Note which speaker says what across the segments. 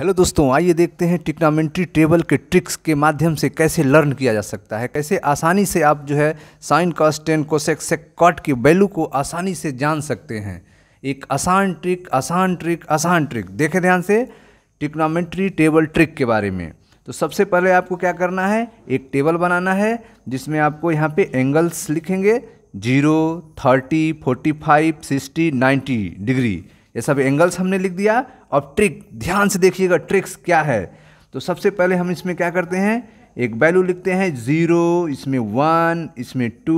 Speaker 1: hello दोस्तों आइए देखते हैं टिक्नामेंट्री टेबल के ट्रिक्स के माध्यम से कैसे लर्न किया जा सकता है कैसे आसानी से आप जो है साइन कॉस टेन कोसेक से कॉट की वैल्यू को आसानी से जान सकते हैं एक आसान ट्रिक आसान ट्रिक आसान ट्रिक देखें ध्यान से टिक्नामेंट्री टेबल ट्रिक के बारे में तो सबसे पहले आपको क्या करना है एक टेबल बनाना है जिसमें आपको यहाँ पर एंगल्स लिखेंगे zero thirty forty five sixty ninety degree ये सब एंगल्स हमने लिख दिया अब ट्रिक ध्यान से देखिएगा ट्रिक्स क्या है तो सबसे पहले हम इसमें क्या करते हैं एक वैल्यू लिखते हैं ज़ीरो इसमें वन इसमें टू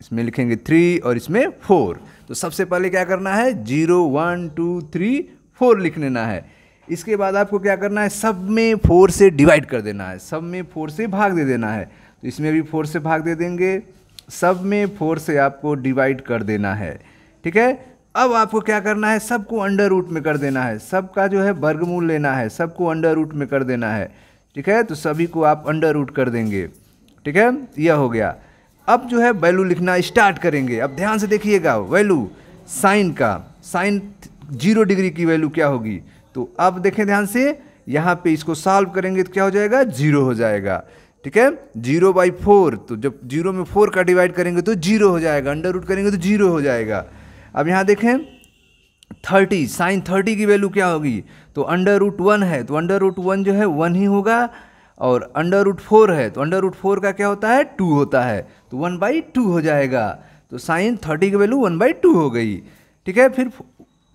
Speaker 1: इसमें लिखेंगे थ्री और इसमें फोर तो सबसे पहले क्या करना है zero one two three four लिख लेना है इसके बाद आपको क्या करना है सब में फोर से डिवाइड कर देना है सब में फोर से भाग दे देना है तो इसमें भी फोर से भाग दे देंगे सब में फोर से आपको डिवाइड कर देना है ठीक है अब आपको क्या करना है सबको अंडर रूट में कर देना है सबका जो है वर्गमूल लेना है सबको अंडर रूट में कर देना है ठीक है तो सभी को आप अंडर रूट कर देंगे ठीक है यह हो गया अब जो है वैल्यू लिखना स्टार्ट करेंगे अब ध्यान से देखिएगा वैल्यू साइन का साइन जीरो डिग्री की वैल्यू क्या होगी तो अब देखें ध्यान से यहाँ पे इसको सॉल्व करेंगे तो क्या हो जाएगा जीरो हो जाएगा ठीक है जीरो बाई फोर तो जब जीरो में फोर का डिवाइड करेंगे तो जीरो हो जाएगा अंडर रूट करेंगे तो जीरो हो जाएगा अब यहाँ देखें थर्टी साइन थर्टी की वैल्यू क्या होगी तो अंडर रूट वन है तो अंडर रूट वन जो है वन ही होगा और अंडर रूट फोर है तो अंडर रूट फोर का क्या होता है टू होता है तो वन बाई टू हो जाएगा तो साइन थर्टी की वैल्यू वन बाई टू हो गई ठीक है फिर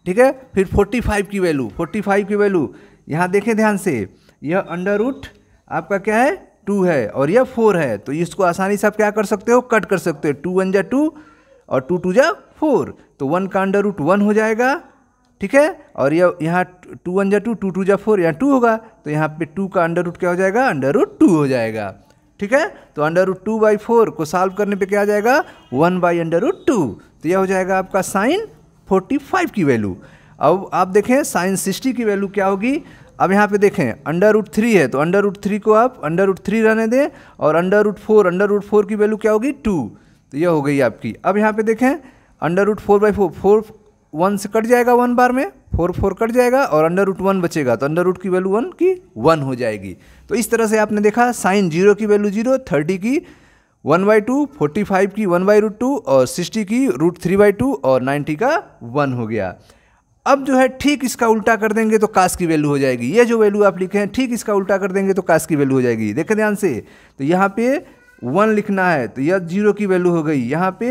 Speaker 1: ठीक है फिर फोर्टी फाइव की वैल्यू फोर्टी फाइव की वैल्यू यहाँ देखें ध्यान से यह अंडर रूट आपका क्या है टू है और यह फोर है तो इसको आसानी से आप क्या कर सकते हो कट कर सकते हो टू वन जा टू और टू टू जा फोर तो वन का अंडर रूट वन हो जाएगा ठीक है और यह यहाँ टू वन जा टू टू टू जा फोर यहाँ टू होगा तो यहाँ पे टू का अंडर रूट क्या हो जाएगा अंडर रूट टू हो जाएगा ठीक है तो under root two by four को सॉल्व करने पे क्या आ जाएगा one by under root two तो यह हो जाएगा आपका साइन फोर्टी फाइव की वैल्यू अब आप देखें साइन सिक्सटी की वैल्यू क्या होगी अब यहाँ पे देखें अंडर रूट थ्री है तो अंडर रूट थ्री को आप अंडर रूट थ्री रहने दें और under root four under root four की वैल्यू क्या होगी टू तो यह हो गई आपकी अब यहाँ पे देखें under root four by four four one से कट जाएगा वन बार में फोर फोर कट जाएगा और अंडर रूट वन बचेगा तो अंडर रूट की वैल्यू वन की वन हो जाएगी तो इस तरह से आपने देखा साइन जीरो की वैल्यू जीरो थर्टी की one by two forty five की वन बाई रूट टू और सिक्सटी की रूट थ्री बाई टू और नाइन्टी का वन हो गया अब जो है ठीक इसका उल्टा कर देंगे तो कास की वैल्यू हो जाएगी ये जो वैल्यू आप लिखे हैं ठीक इसका उल्टा कर देंगे तो कास की वैल्यू हो जाएगी देखें ध्यान से तो यहाँ पे वन लिखना है तो यह जीरो की वैल्यू हो गई यहाँ पे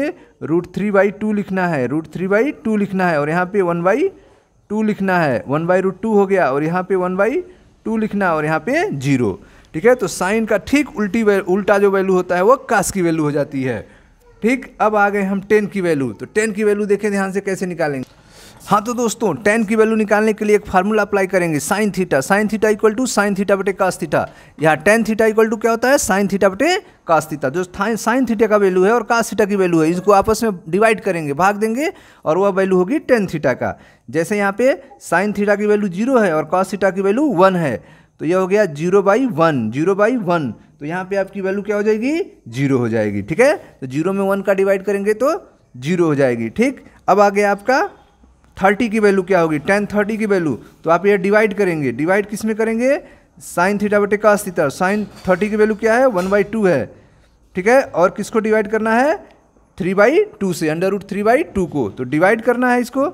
Speaker 1: रूट थ्री बाई टू लिखना है रूट थ्री बाई टू लिखना है और यहाँ पे वन बाई टू लिखना है वन बाई रूट टू हो गया और यहाँ पे वन बाई टू लिखना है और यहाँ पे जीरो ठीक है तो साइन का ठीक उल्टी उल्टा जो वैल्यू होता है वो कास की वैल्यू हो जाती है ठीक अब आ गए हम टेन की वैल्यू तो टेन की वैल्यू देखें ध्यान से कैसे निकालेंगे हाँ तो दोस्तों टेन की वैल्यू निकालने के लिए एक फार्मूला अप्लाई करेंगे sine theta sine theta equal to sine theta बटे कास थीटा यहाँ टेन थीटा इक्वल टू क्या होता है साइन थीटा बटे कास थीटा जो साइन थीटा का वैल्यू है और कास थीटा की वैल्यू है इसको आपस में डिवाइड करेंगे भाग देंगे और वह वैल्यू होगी टेन थीटा का जैसे यहाँ पे साइन थीटा की वैल्यू जीरो है और कास थीटा की वैल्यू वन है तो यह हो गया zero by one zero by one तो यहाँ पे आपकी वैल्यू क्या हो जाएगी जीरो हो जाएगी ठीक है तो जीरो में वन का डिवाइड करेंगे तो जीरो हो जाएगी ठीक अब आ गया आपका थर्टी की वैल्यू क्या होगी टेन थर्टी की वैल्यू तो आप ये डिवाइड करेंगे डिवाइड किस में करेंगे साइन थीटा बटे का थीटा साइन थर्टी की वैल्यू क्या है वन बाई टू है ठीक है और किसको डिवाइड करना है थ्री बाई टू से under root three by two को तो डिवाइड करना है इसको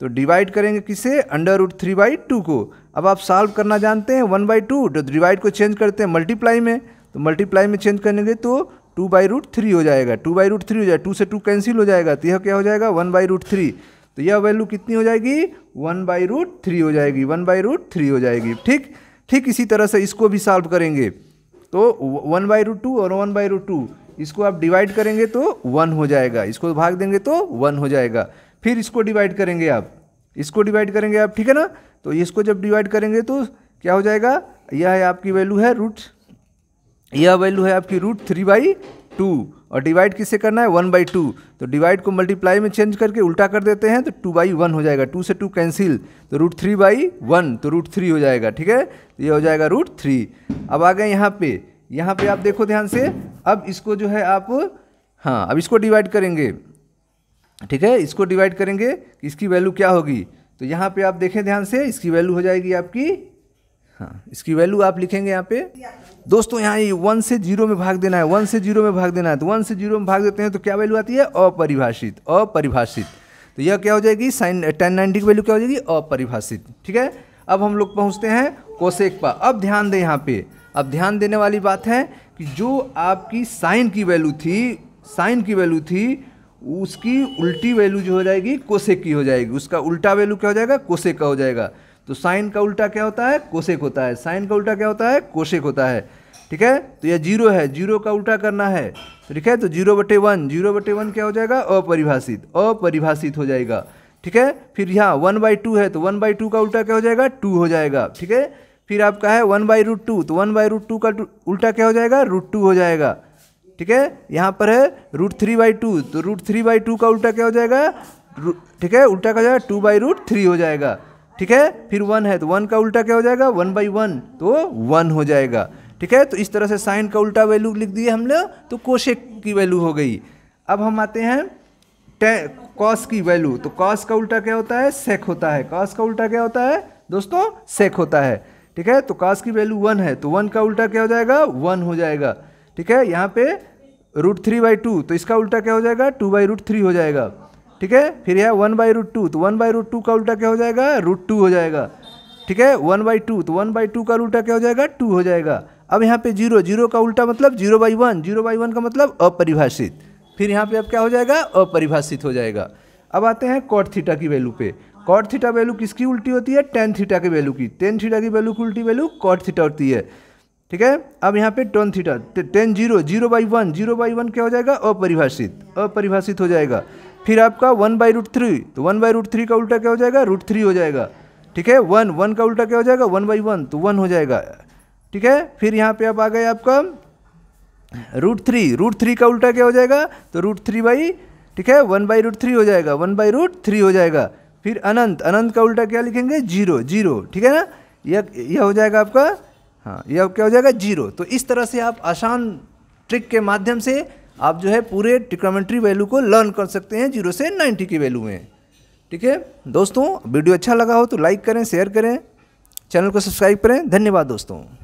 Speaker 1: तो डिवाइड करेंगे किसे under root three by two को अब आप सॉल्व करना जानते हैं वन बाई टू तो डिवाइड को चेंज करते हैं मल्टीप्लाई में तो मल्टीप्लाई में चेंज करेंगे तो टू बाई रूट थ्री हो जाएगा टू बाई रूट थ्री हो जाएगा टू से टू कैंसिल हो जाएगा तो यह क्या हो जाएगा वन बाई रूट थ्री तो यह वैल्यू कितनी हो जाएगी वन बाई रूट थ्री हो जाएगी वन बाई रूट थ्री हो जाएगी ठीक ठीक इसी तरह से इसको भी सॉल्व करेंगे तो वन बाई रूट टू और वन बाई रूट टू इसको आप डिवाइड करेंगे तो वन हो जाएगा इसको भाग देंगे तो वन हो जाएगा फिर इसको डिवाइड करेंगे आप इसको डिवाइड करेंगे आप ठीक है ना तो इसको जब डिवाइड करेंगे तो क्या हो जाएगा यह है आपकी वैल्यू है रूट यह वैल्यू है आपकी रूट थ्री बाई टू और डिवाइड किससे करना है वन बाई टू तो डिवाइड को मल्टीप्लाई में चेंज करके उल्टा कर देते हैं तो टू बाई वन हो जाएगा टू से टू कैंसिल तो रूट थ्री बाई वन तो रूट थ्री हो जाएगा ठीक है तो ये हो जाएगा रूट थ्री अब आ गए यहाँ पे यहाँ पे आप देखो ध्यान से अब इसको जो है आप हाँ अब इसको डिवाइड करेंगे ठीक है इसको डिवाइड करेंगे इसकी वैल्यू क्या होगी तो यहाँ पर आप देखें ध्यान से इसकी वैल्यू हो जाएगी आपकी हाँ इसकी वैल्यू आप लिखेंगे यहाँ पे दोस्तों यहाँ ये वन से जीरो में भाग देना है वन से जीरो में भाग देना है तो वन से जीरो में भाग देते हैं तो क्या वैल्यू आती है अपरिभाषित अपरिभाषित तो यह क्या हो जाएगी साइन टेन नाइन्टी की वैल्यू क्या हो जाएगी अपरिभाषित ठीक है अब हम लोग पहुँचते हैं कोशेक पर अब ध्यान दें यहाँ पे अब ध्यान देने वाली बात है कि जो आपकी साइन की वैल्यू थी साइन की वैल्यू थी उसकी उल्टी वैल्यू जो हो जाएगी कोसेक की हो जाएगी उसका उल्टा वैल्यू क्या हो जाएगा कोसेक का हो जाएगा तो साइन का उल्टा क्या होता है कोशेक होता है साइन का उल्टा क्या होता है कोशेक होता है ठीक है तो यह जीरो है जीरो का उल्टा करना है तो ठीक है तो जीरो बटे वन जीरो बटे वन क्या हो जाएगा अपरिभाषित अपरिभाषित हो जाएगा ठीक है फिर यहाँ वन बाई टू है तो वन बाई टू का उल्टा क्या हो जाएगा टू हो जाएगा ठीक है फिर आपका है वन बाई रूट टू तो वन बाई रूट टू का उल्टा क्या हो जाएगा रूट टू हो जाएगा ठीक है यहाँ पर है रूट थ्री बाई टू तो रूट थ्री बाई टू का उल्टा क्या हो जाएगा ठीक है उल्टा क्या हो जाएगा टू बाई रूट थ्री हो जाएगा ठीक है फिर वन है तो वन का उल्टा क्या हो जाएगा वन बाई वन तो वन हो जाएगा ठीक है तो इस तरह से साइन का उल्टा वैल्यू लिख दिए हमने तो कोशेक की वैल्यू हो गई अब हम आते हैं कॉस की वैल्यू तो कॉस का उल्टा क्या होता है सेक होता है कॉस का उल्टा क्या होता है दोस्तों सेक होता है ठीक है तो कॉस की वैल्यू वन है तो वन का उल्टा क्या हो जाएगा वन हो जाएगा ठीक है यहाँ पे रूट थ्री बाई टू तो इसका उल्टा क्या हो जाएगा टू बाई रूट थ्री हो जाएगा ठीक है फिर यह वन बाई रूट टू तो वन बाई रूट टू का उल्टा क्या हो जाएगा रूट टू हो जाएगा ठीक है वन बाई टू तो वन बाई टू का उल्टा क्या हो जाएगा टू हो जाएगा अब यहाँ पे जीरो जीरो का उल्टा मतलब zero by one zero by one का मतलब अपरिभाषित फिर यहाँ पे अब क्या हो जाएगा अपरिभाषित हो जाएगा अब आते हैं कॉट थीटा की वैल्यू पे कॉट थीटा वैल्यू किसकी उल्टी होती है टेन थीटा की वैल्यू की टेन थीटा की वैल्यू की उल्टी वैल्यू कॉट थीटा होती है ठीक है अब यहाँ पे tan theta tan zero zero by one zero by one क्या हो जाएगा अपरिभाषित अपरिभाषित हो जाएगा फिर आपका वन बाई रूट थ्री तो वन बाई रूट थ्री का उल्टा क्या हो जाएगा रूट थ्री हो जाएगा ठीक है वन वन का उल्टा क्या हो जाएगा वन बाई वन तो वन हो जाएगा ठीक है फिर यहाँ पे आप आ गए आपका रूट थ्री रूट थ्री का उल्टा क्या हो जाएगा तो रूट थ्री बाई ठीक है वन बाई रूट थ्री हो जाएगा वन बाई रूट थ्री हो जाएगा फिर अनंत अनंत का उल्टा क्या लिखेंगे जीरो जीरो ठीक है ना यह यह हो जाएगा आपका हाँ यह क्या हो जाएगा जीरो तो इस तरह से आप आसान ट्रिक के माध्यम से आप जो है पूरे ट्रिक्रामेंट्री वैल्यू को लर्न कर सकते हैं जीरो से नाइन्टी की वैल्यू में ठीक है दोस्तों वीडियो अच्छा लगा हो तो लाइक करें शेयर करें चैनल को सब्सक्राइब करें धन्यवाद दोस्तों